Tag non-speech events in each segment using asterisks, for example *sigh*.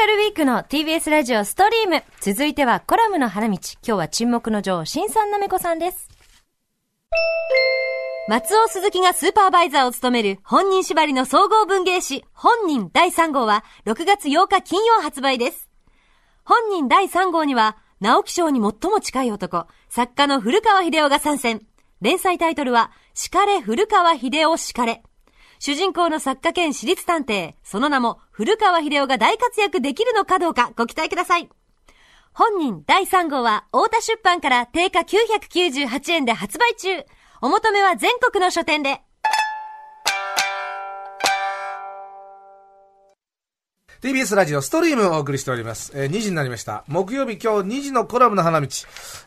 シャルウィークの TBS ラジオストリーム。続いてはコラムの花道。今日は沈黙の女王、新さんなめこさんです。松尾鈴木がスーパーバイザーを務める本人縛りの総合文芸誌本人第3号は6月8日金曜発売です。本人第3号には直木賞に最も近い男、作家の古川秀夫が参戦。連載タイトルは、叱れ古川秀夫叱れ。主人公の作家兼私立探偵、その名も古川秀夫が大活躍できるのかどうかご期待ください。本人第3号は太田出版から定価998円で発売中。お求めは全国の書店で。TBS ラジオストリームをお送りしております。えー、2時になりました。木曜日今日2時のコラムの花道。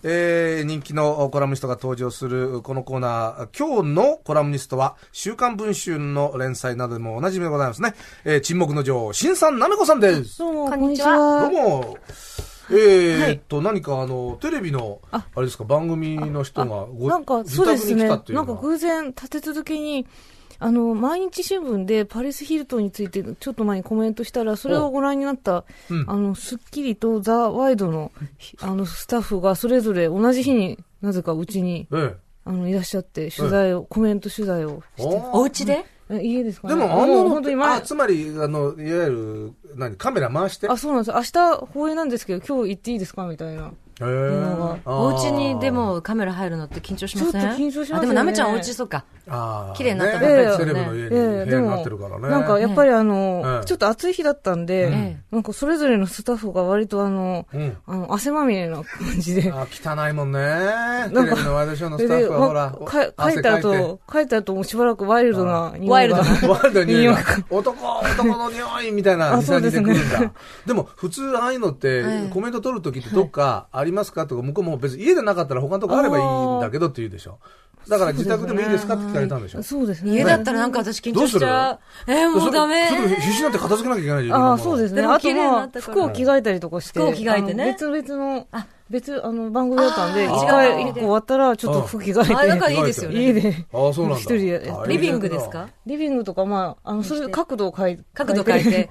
えー、人気のコラムニストが登場するこのコーナー、今日のコラムニストは、週刊文春の連載などでもおなじみでございますね。えー、沈黙の女王、新さんなめこさんです。どうも、こんにちは。どうも。えー、と、何かあの、テレビの、あれですか、番組の人がご、なんか、そうですね。なんか偶然立て続けに、あの、毎日新聞でパレス・ヒルトンについてちょっと前にコメントしたら、それをご覧になった、うん、あの、スッキリとザ・ワイドの、*laughs* あの、スタッフがそれぞれ同じ日になぜかうちに、ええ、あの、いらっしゃって、取材を、ええ、コメント取材をして。お家で、家ですか、ね、でも、あの、本当にあ、つまり、あの、いわゆる、何、カメラ回して。あ、そうなんです。明日、放映なんですけど、今日行っていいですかみたいな。えー、お家にでもカメラ入るのって緊張しませんちょっと緊張します、ね、でもなめちゃんお家そうかあ綺麗になったばっかりですね、えー、でもなんかやっぱりあの、ちょっと暑い日だったんで、ね、なんかそれぞれのスタッフが割とあの、うん、あの汗まみれな感じであ汚いもんねなんかの書いた後書いた後もしばらくワイルドな匂いワイルドな匂い男男の匂いみたいなそうですねでも普通ああいうのって、コメント取る時ってどっか、はいありますかとか、向こうも別に家でなかったら他のとこあればいいんだけどって言うでしょ。だから自宅でもいいですかって聞かれたんでしょ。そうですね。家だったらなんか私緊張しちゃう。えもうダメ。っと必死になって片付けなきゃいけないじゃん。ああ、そうですね。あと服を着替えたりとかして。服を着替えてね。別々の。別、あの、番組だったんで、一回一個終わったら、ちょっと服着替えて。あ、なんかいいですよね。家で。あ、そうなん一人で。リビングですかリビングとか、まあ、あの、そういう角度を変え、角度変えて。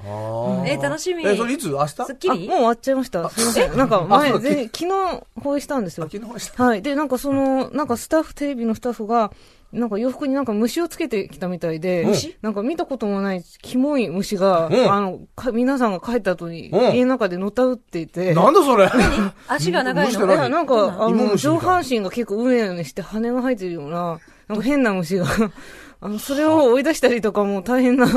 え、*laughs* 楽しみ。え、それいつ明日すっきりもう終わっちゃいました。すみません。なんか前、昨日、放映したんですよ。昨日はい。で、なんかその、なんかスタッフ、テレビのスタッフが、なんか洋服になんか虫をつけてきたみたいで、なんか見たこともないキモい虫が、あの、皆さんが帰った後に、家の中でのたうっていて。なんだそれ足が長いのいや、なんか、あの、上半身が結構うねうねして羽が生えてるような、なんか変な虫が。あの、それを追い出したりとかも大変な、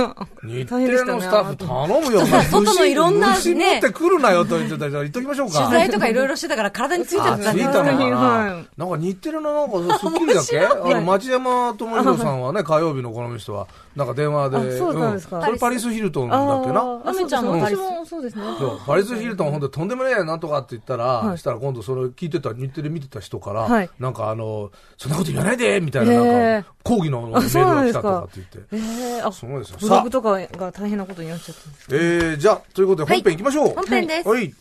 日程のスタッフ頼むよ、外のいろんな、ね。持ってくるなよと言ってたじゃ言っときましょうか。取材とかいろいろしてたから体についてたんだね。ついたのかな。はい、なんか日テレのなんか、スッキリだっけあの、町山智弘さんはね、火曜日のこの人は、なんか電話で。そうなんですか。れパリス・ヒルトンだっけな。あめちゃんパリス。そうですね。パリス・ヒルトン本当とんでもねえなんとかって言ったら、したら今度それ聞いてた、日テレ見てた人から、なんかあの、そんなこと言わないでみたいな、なんか、抗議のメール来たとかって言って。ええー、あ、そうですブログとかが大変なことになっちゃったええー、じゃあ、ということで本編行きましょう。はい、本編です。はい。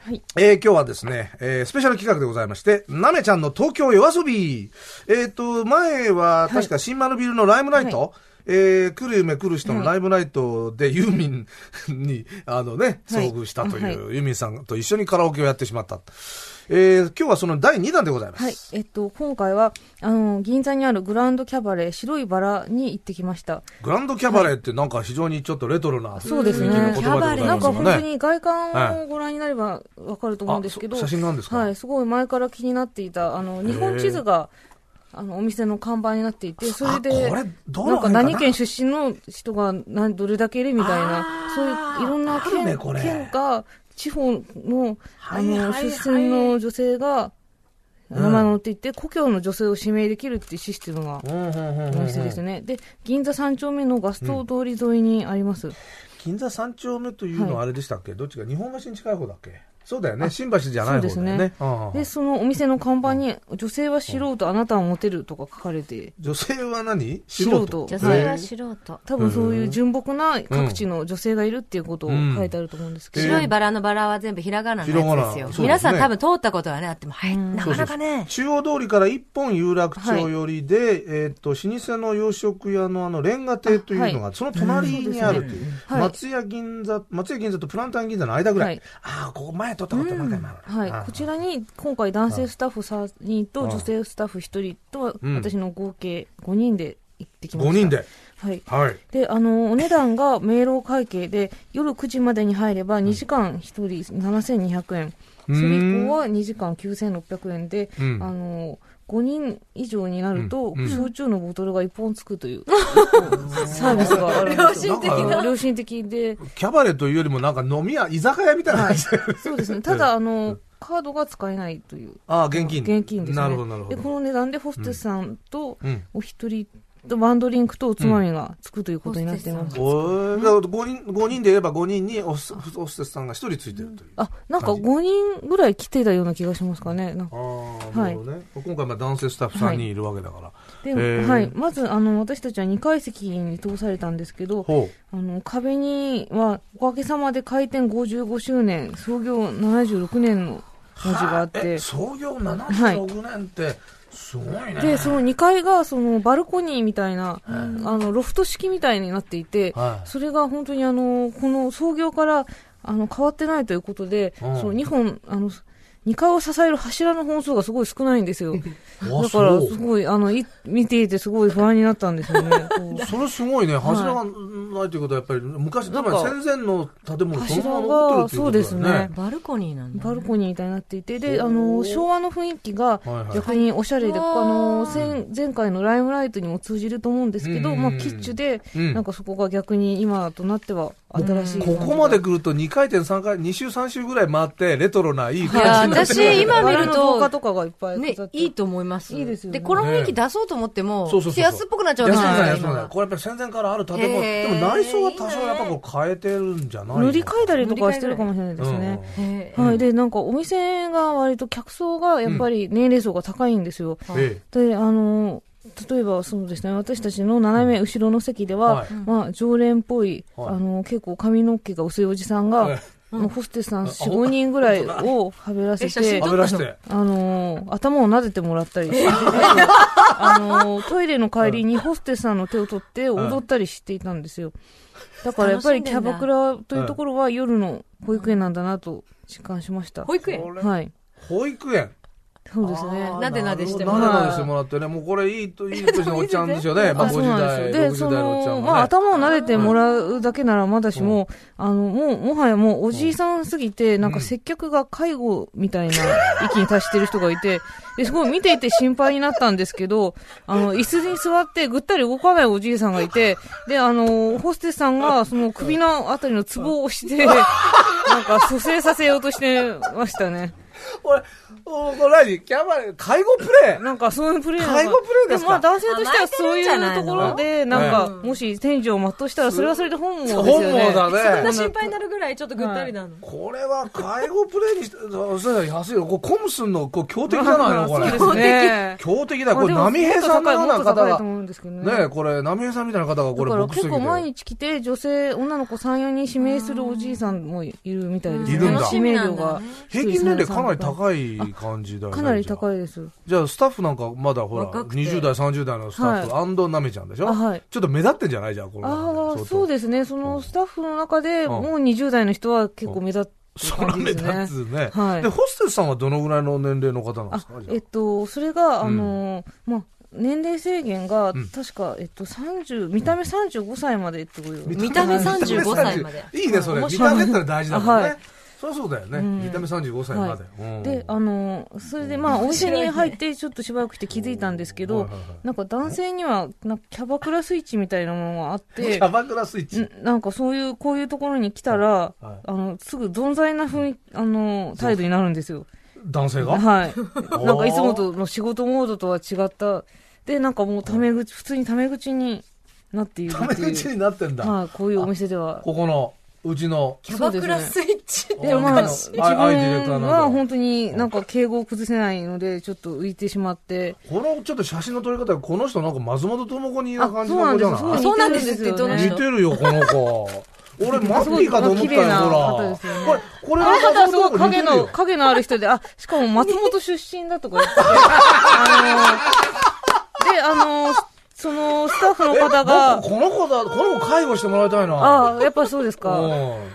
はい、えー、今日はですね、えー、スペシャル企画でございまして、なめちゃんの東京夜遊び。えっ、ー、と、前は確か新丸ビルのライムライト、はいえー、来る夢来る人のライブライトでユーミンに、あのね、遭遇したという、ユーミンさんと一緒にカラオケをやってしまった。えー、今日はその第2弾でございます。はい。えっと、今回は、あの、銀座にあるグランドキャバレー、白いバラに行ってきました。グランドキャバレーってなんか非常にちょっとレトロな、はい、そうですね。キャバレー。なんか本当に外観をご覧になればわかると思うんですけど、はい、写真なんですかはい。すごい前から気になっていた、あの、日本地図が、あのお店の看板になっていて、それで、なんか何県出身の人がどれだけいるみたいな、そういういろんな県,、県が地方の、あの、出身の女性が、名前が載っていて、故郷の女性を指名できるっていうシステムが、お店ですね。で、銀座3丁目のガスト通り沿いにあります。銀座3丁目というのはあれでしたっけ、どっちか日本橋に近い方だっけそうだよね。新橋じゃないのだね。で、そのお店の看板に、女性は素人、あなたはモテるとか書かれて。女性は何素人。女性は素人。多分そういう純朴な各地の女性がいるっていうことを書いてあると思うんですけど。白いバラのバラは全部ひらがなのやつですよ。皆さん多分通ったことはね、あっても、はい、なかなかね。中央通りから一本有楽町寄りで、えっ、と、老舗の洋食屋のあの、レンガ亭というのが、その隣にあるという。松屋銀座、松屋銀座とプランタン銀座の間ぐらい。ああ、ここ前ったことなかはい、こちらに今回男性スタッフ3人と女性スタッフ1人と私の合計5人で行ってきました、5人ではい、はい、であのお値段が明朗会計で夜9時までに入れば2時間1人7200円、それ以降は2時間9600円で、うん、あの5人以上になると、焼酎のボトルが1本つくという、サービスがあるんですよ。良心的な。良心的で。キャバレーというよりもなんか飲み屋、居酒屋みたいな感じ、はい、そうですね。ただ、あの、カードが使えないという。ああ、現金。現金ですね。なるほど、なるほど。で、この値段でホステスさんとお一人ワンドリンクとおつまみがつくということになっています。うん、だから5人、五人で言えば5人におす、お施設さんが1人ついてるという。あ、なんか5人ぐらい来てたような気がしますかね。ああ、なるほどね。今回まあ男性スタッフ3人いるわけだから。はい、ではい。まず、あの、私たちは2階席に通されたんですけど、あの、壁には、おかげさまで開店55周年、創業76年の文字があって。創業76年って、はいすごいね。で、その2階が、そのバルコニーみたいな、あの、ロフト式みたいになっていて、それが本当にあの、この創業から、あの、変わってないということで、その2本、あの、2階を支える柱の本数がすごい少ないんですよ。だから、すごい、あの、い、見ていてすごい不安になったんですよね。*laughs* それすごいね。柱がないということは、やっぱり、昔、だから戦前の建物そのまま残ってるうそうですね。バルコニーなんで。バルコニーみたいになっていて、で、あの、昭和の雰囲気が逆におしゃれで、あの、前前回のライムライトにも通じると思うんですけど、まあ、キッチュで、なんかそこが逆に今となっては、新しいここまで来ると2回転3回2週3週ぐらい回ってレトロないい感じで。私今見るととかがいっぱいねいいと思いますいいですよ、ね、でこの雰囲気出そうと思っても、そうそうそう安っぽくなっちゃうわけじゃないですかこれやっぱり戦前からある建物でも内装は多少やっぱこう変えてるんじゃない塗り替えたりとかしてるかもしれないですね、はいでなんかお店が割と客層がやっぱり年齢層が高いんですよ、であの例えばそうですね私たちの斜め後ろの席では、まあ、常連っぽい、はい、あの結構髪の毛が薄いおじさんが、はいうホステスさん4、5人ぐらいをはべらせて、あの頭を撫でてもらったりして、あのトイレの帰りにホステスさんの手を取って踊ったりしていたんですよ。だからやっぱりキャバクラというところは夜の保育園なんだなと実感しました。保育園はい。保育園そうですね。なでなでしてもらって。なでなでしてもらってね。もうこれいいと、いい年のおっちゃんですよね。まあ50代、5 0代のおっちゃんも、ね、まあ頭をなでてもらうだけならまだしも、うん、あの、もう、もはやもうおじいさんすぎて、うん、なんか接客が介護みたいな域に達してる人がいて、ですごい見ていて心配になったんですけど、あの、椅子に座ってぐったり動かないおじいさんがいて、で、あの、ホステスさんがその首のあたりのツボを押して、*laughs* なんか蘇生させようとしてましたね。俺、おこれ何キャバレー、介護プレイなんかそういうプレイ介護プレイですかまあ男性としてはそういうところで、なんか、もし天井を全うしたらそれはそれで本望ですよね。本望だね。そんな心配になるぐらいちょっとぐったりなの。これは介護プレイにして、安いよ。これコムスンのこう強敵じゃないのこれ。強敵。強敵だ。これ波平さんのような方が。ねこれ波平さんみたいな方がこれボ結構毎日来て女性、女の子3、4人指名するおじいさんもいるみたいですね。指名料が。平均年齢かななり高い感じだよね。かなり高いです。じゃあ、スタッフなんかまだほら、20代、30代のスタッフ、安藤なめちゃんでしょはい。ちょっと目立ってんじゃないじゃん、この。ああ、そうですね。そのスタッフの中で、もう20代の人は結構目立って、そら目立つね。はい。で、ホステスさんはどのぐらいの年齢の方なんですかえっと、それが、あの、まあ、年齢制限が、確か、えっと、三十見た目35歳までってこと見た目35歳まで。いいね、それ。見た目って大事だもんね。そりゃそうだよね、うん、見た目35歳まで、はい、であのそれでまあお店に入ってちょっとしばらくして気づいたんですけど、ね、なんか男性にはなんかキャバクラスイッチみたいなものがあって *laughs* キャバクラスイッチなんかそういうこういうところに来たら、はいはい、あのすぐ存在なふうあの態度になるんですよ男性がはい *laughs* なんかいつもとの仕事モードとは違ったでなんかもうタメ口普通にタメ口になっているタメ口になってんだ、はい、こういうお店ではここのうちのキャバクラスイッチでも、まあ、自分は本当になんか敬語を崩せないので、ちょっと浮いてしまって。このちょっと写真の撮り方この人なんか松本智子に似た感じの子じゃないそうなんですよ、ね。似てるよ、この子。俺、マッピーかと思ったよ、ほら。これ、これ、あなたすごい影の、影のある人で、あ、しかも松本出身だとか言って、*laughs* あので、あのその、スタッフの方が。この子だ、この子介護してもらいたいな。ああ、やっぱそうですか。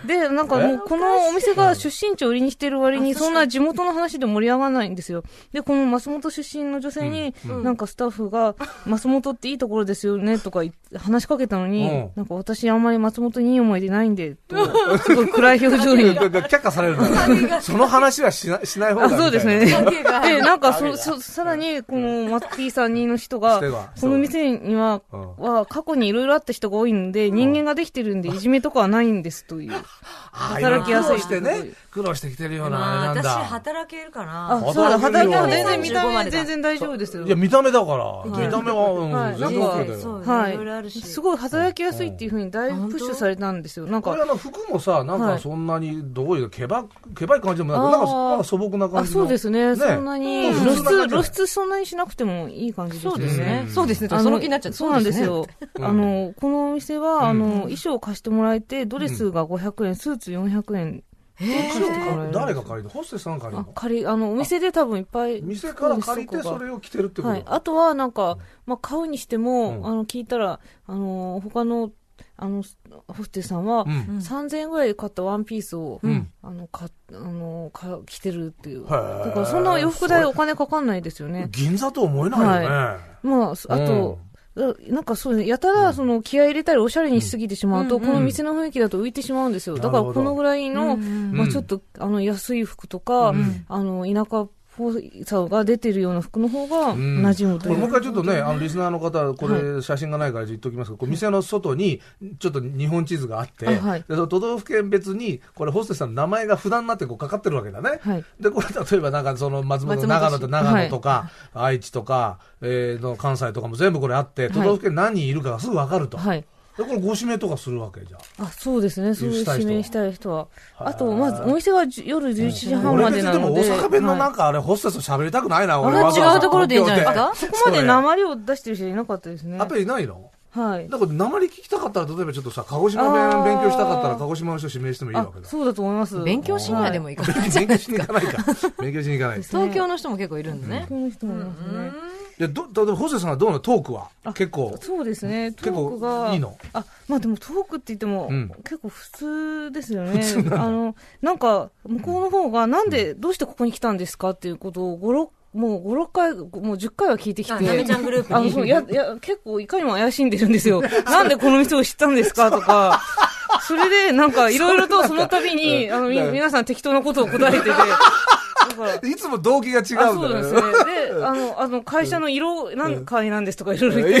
で、なんかもう、このお店が出身地を売りにしてる割に、そんな地元の話で盛り上がらないんですよ。で、この松本出身の女性に、なんかスタッフが、松本っていいところですよね、とか話しかけたのに、なんか私あんまり松本にいい思い出ないんで、と、*laughs* すごい暗い表情に。却下される *laughs* その話はしなしない方がいい。そうですね。で、なんか、そ、そ、さらに、この、松木さんにの人が、この店にには、は過去にいろいろあった人が多いんで、人間ができてるんで、いじめとかはないんですという。*laughs* 働きやすい。してね。苦労してきてるような、あれなんだ。私、働けるかな。あ、そうだ、働ける全然見た目、全然大丈夫ですよ。いや、見た目だから。見た目は、うん、全然 OK だよ。はい。いろいろあるすごい働きやすいっていうふうに、だいぶプッシュされたんですよ。なんか。これ、あの、服もさ、なんかそんなに、どういう、けば、けばい感じでもなく、なんか素朴な感じ。あ、そうですね。そんなに、露出、露出そんなにしなくてもいい感じですね。そうですね。そうですね。その気になっちゃう。そうなんですよ。あの、このお店は、あの、衣装を貸してもらえて、ドレスが500円、スーツ400円誰が借りるホステスさん借りるの借りあのお店で多分いっぱい店から借りてそれを着てるってこと、はい、あとはなんか、まあ、買うにしても、うん、あの聞いたらあの他のあのホステスさんは、うん、3000円ぐらいで買ったワンピースを、うん、あのかあのか着てるっていうだからそんな洋服代お金かかんないですよね銀座と思えないよね、はい、まああと、なんかそうやたらその気合い入れたりおしゃれにしすぎてしまうと、この店の雰囲気だと浮いてしまうんですよ。だからこのぐらいの、まあちょっと、あの、安い服とか、あの、田舎さが出てるような服の方が馴染むという、うん、もう一回ちょっとね、あのリスナーの方、これ、写真がないから言っておきますけど、はい、店の外にちょっと日本地図があって、はい、都道府県別に、これ、ホステスさんの名前が普段になってこうかかってるわけだね、はい、でこれ、例えばなんか、その松本、長野と長野とか、愛知とか、えー、の関西とかも全部これあって、都道府県何人いるかがすぐ分かると。はいでこれご指名とかするわけじゃあそうですねそういう指名したい人はあとまずお店は夜11時半までなので、うん、でも大阪弁のなんかあれ、ホステスと喋りたくないな俺は違うところでいいんじゃないですかそこまで鉛を出してる人いなかったですねやっぱりいないのはい。だから、鉛聞きたかったら、例えばちょっとさ、鹿児島弁勉強したかったら、鹿児島の人指名してもいいわけだ。そうだと思います。勉強しにはでも行かないじゃないですか。勉強しに行かないか。勉強しに行かない。東京の人も結構いるんでね。東京の人もいますね。でど例えば細セさんはどうのトークは結構そうですねトークがいいのあまあでもトークって言っても、結構普通ですよねあのなんか向こうの方がなんで、うん、どうしてここに来たんですかっていうことを56もう5、6回、もう10回は聞いてきて。あ、ナメちゃんグループに。あの、や、や、結構いかにも怪しんでるんですよ。*laughs* なんでこの店を知ったんですかとか。それで、なんか、いろいろとその度に、あの、皆さん適当なことを答えてて。*laughs* いつも動機が違うんだよ、ね、そうですね。あの、あの、会社の色、何回なんですとかいろいろ言って。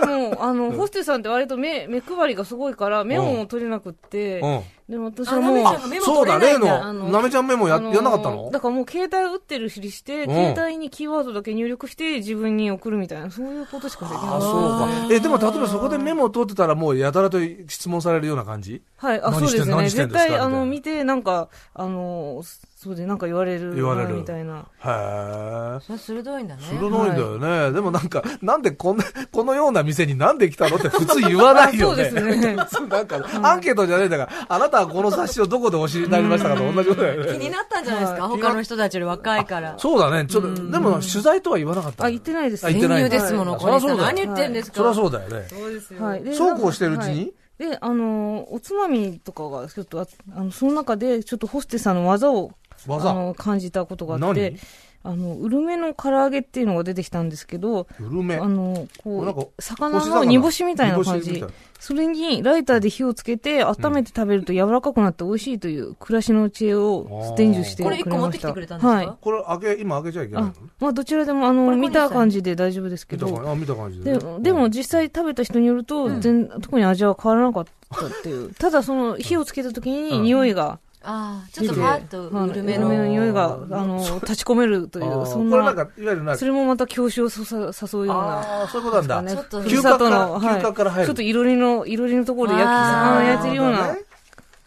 でも、あの、ホステさんって割と目、目配りがすごいから、目を取れなくって、でも私はもう、そうだ、例の、なめちゃんメモや、やんなかったのだからもう携帯打ってるふりして、携帯にキーワードだけ入力して自分に送るみたいな、そういうことしかできない。あ、そうか。え、でも例えばそこでメモを取ってたらもうやたらと質問されるような感じはい、あ、そうですね。絶対、あの、見て、なんか、あの、そうで、なんか言われる言われる。みたいな。へえ。それ鋭いんだね。鋭いんだよね。でもなんか、なんでこんな、このような店になんで来たのって普通言わないよね。*laughs* そうですね。*laughs* なんか、アンケートじゃないんだから、あなたこの冊子をどこでお知りになりましたかと同じことだよね。気になったんじゃないですか、他の人たちより若いから。そうだね。ちょっと、でも取材とは言わなかった。あ、言ってないです。言っですもの、これ。何言ってんですか。そりゃそうだよね。そうですよ。そうこうしてるうちにで、あの、おつまみとかが、ちょっと、あの、その中で、ちょっとホステスさんの技を、技あの、感じたことがあって、あのウルメの唐揚げっていうのが出てきたんですけどウルメあのこう魚の煮干しみたいな感じそれにライターで火をつけて温めて食べると柔らかくなって美味しいという暮らしの知恵を伝授してくれましたこれ1個持ってきてくれたんですか、はい、これ開け今開げちゃいけないまあどちらでもあの見た感じで大丈夫ですけど見た感じで、ね、でも実際食べた人によると、うん、全特に味は変わらなかったっていうただその火をつけた時に匂いが、うんああ、ちょっとパーッとぬめの匂いが、あの、*laughs* 立ち込めるという、そんな。これなんか、いわゆるなそれもまた教師をそ誘うような。ああ、そういうことなんだ。ちょっと、ふちょっといろりの、いろりのところで焼き、魚焼いてるような。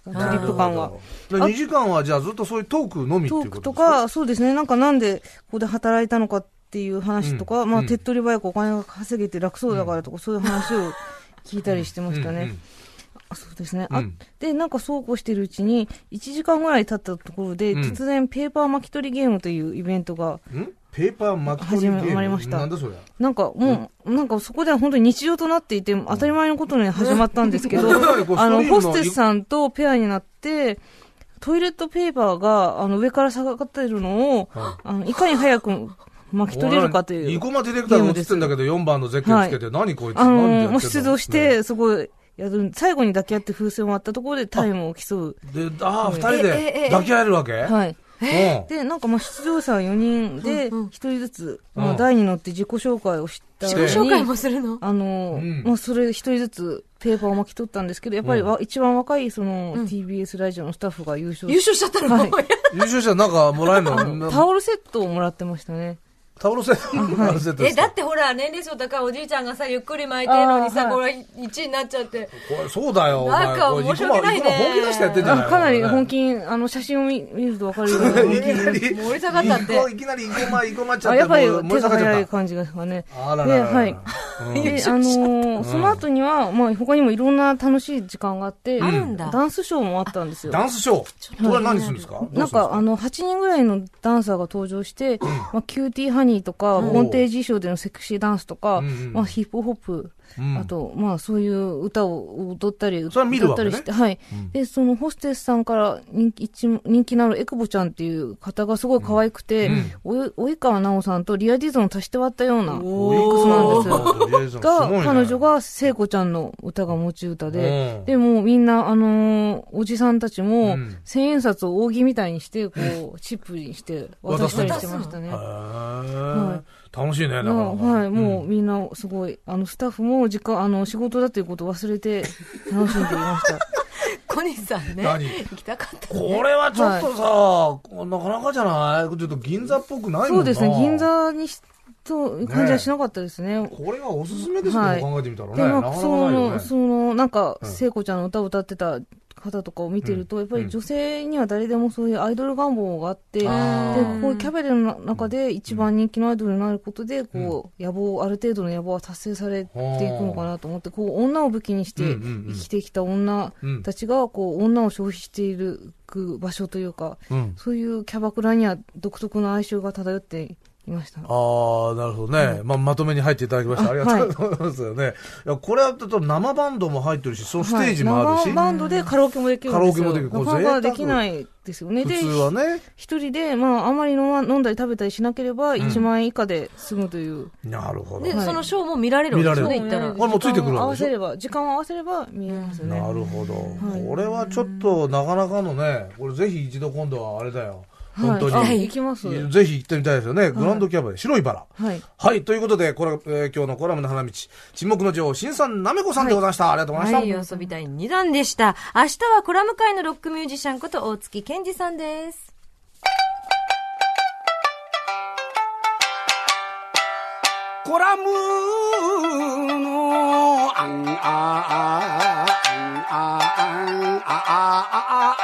トリップ感が。2時間はじゃあずっとそういうトークのみっていうことトークとか、そうですね。なんかなんでここで働いたのかっていう話とか、まあ手っ取り早くお金が稼げて楽そうだからとか、そういう話を聞いたりしてましたね。そうですね、うん、あでなんかそうこうしてるうちに1時間ぐらい経ったところで、突然ペーパー巻き取りゲームというイベントがペーパー巻き取りゲームなんだそれなんかもう、うん、なんかそこでは本当に日常となっていて当たり前のことに始まったんですけど、あのホステスさんとペアになってトイレットペーパーがあの上から下がってるのを、はい、あのいかに早く巻き取れるかという。生駒ディレクターが映ってんだけど、4番の絶景つけて、はい、何こいつ、あのー、もう出動して、すごい、や最後に抱き合って風船を割ったところでタイムを競う。で、ああ、二、人で抱き合えるわけはい。で、なんかまあ出場者4人で、1人ずつ、まあ台に乗って自己紹介をした自己紹介もするのあの、まあそれ1人ずつペーパーを巻き取ったんですけど、やっぱり一番若いその TBS ラジオのスタッフが優勝優勝しちゃったの優勝したらなんかもらえるのタオルセットをもらってましたね。倒せ、ルセットえ、だってほら、年齢層高いおじいちゃんがさ、ゆっくり巻いてるのにさ、これ1位になっちゃって。これそうだよ。なんか申し訳ないね。本気出してやってんじゃかなり本気、あの、写真を見るとわかるよ。*laughs* いきなり。盛り下がったって。いきなり、いこま、いこまちゃって。やっぱり手が早い感じがすかね。あららら。はい。で、あの、その後には、まあ、他にもいろんな楽しい時間があって、ダンスショーもあったんですよ。ダンスショーこれは何するんですかなんか、あの、8人ぐらいのダンサーが登場して、まあ、キューティーハニーニーとか、ボンテージ衣装でのセクシーダンスとか、まあ、ヒップホップうん、あと、まあ、そういう歌を踊ったり、歌ったりして、はい、うん、で、そのホステスさんから人気人気のあるエクボちゃんっていう方がすごい可愛くて、うんうん、及川奈緒さんとリアディゾンを足して割ったようなミックスなんですが、彼女が聖子ちゃんの歌が持ち歌で、でもみんな、あのー、おじさんたちも、千円札を扇みたいにして、こう、チップにして渡したりしてましたね。はい楽しいね、だから。はい、もうみんなすごい、あの、スタッフも時間、あの、仕事だということを忘れて楽しんでいました。小 *laughs* 西さんね。行きたかった、ね、これはちょっとさ、はい、なかなかじゃないちょっと銀座っぽくないもんなそうですね、銀座にし、という感じはしなかったですね。ねこれはおすすめですね、はい、考えてみたらね。でも、その、その、なんか、聖子ちゃんの歌を歌ってた方とかを見てると、やっぱり女性には誰でもそういうアイドル願望があって、でこういうキャベルの中で一番人気のアイドルになることで、こう野望ある程度の野望は達成されていくのかなと思って、こう女を武器にして生きてきた女たちがこう女を消費している場所というか、そういうキャバクラには独特の哀愁が漂っていました。ああ、なるほどね、うん、まあ。まとめに入っていただきました。ありがとうございますよね。はい、*laughs* いやこれは生バンドも入ってるし、そのステージもあるし。はい、生バンドでカラオケもできるんですよ。カラオケもできる。なれ、なできないですよね。普通はね。一人で、まあ、あまり飲んだり食べたりしなければ、1万円以下で済むという。うん、なるほど。で、そのショーも見られる見らですね、ったら。これもついてくるわけでし時間を合わせれば見えますね。なるほど、はい。これはちょっと、なかなかのね、これぜひ一度今度はあれだよ。本当に、はい、行きますぜひ行ってみたいですよね、グランドキャバで白いバラ、はい、はい、ということでこれ、え今日のコラムの花道沈黙の女王新さんなめこさんでございました、ありがとうございました、はい、遊びたい2段でした明日はコラム界のロックミュージシャンこと大月健二さんですコラムのあんああああああああああ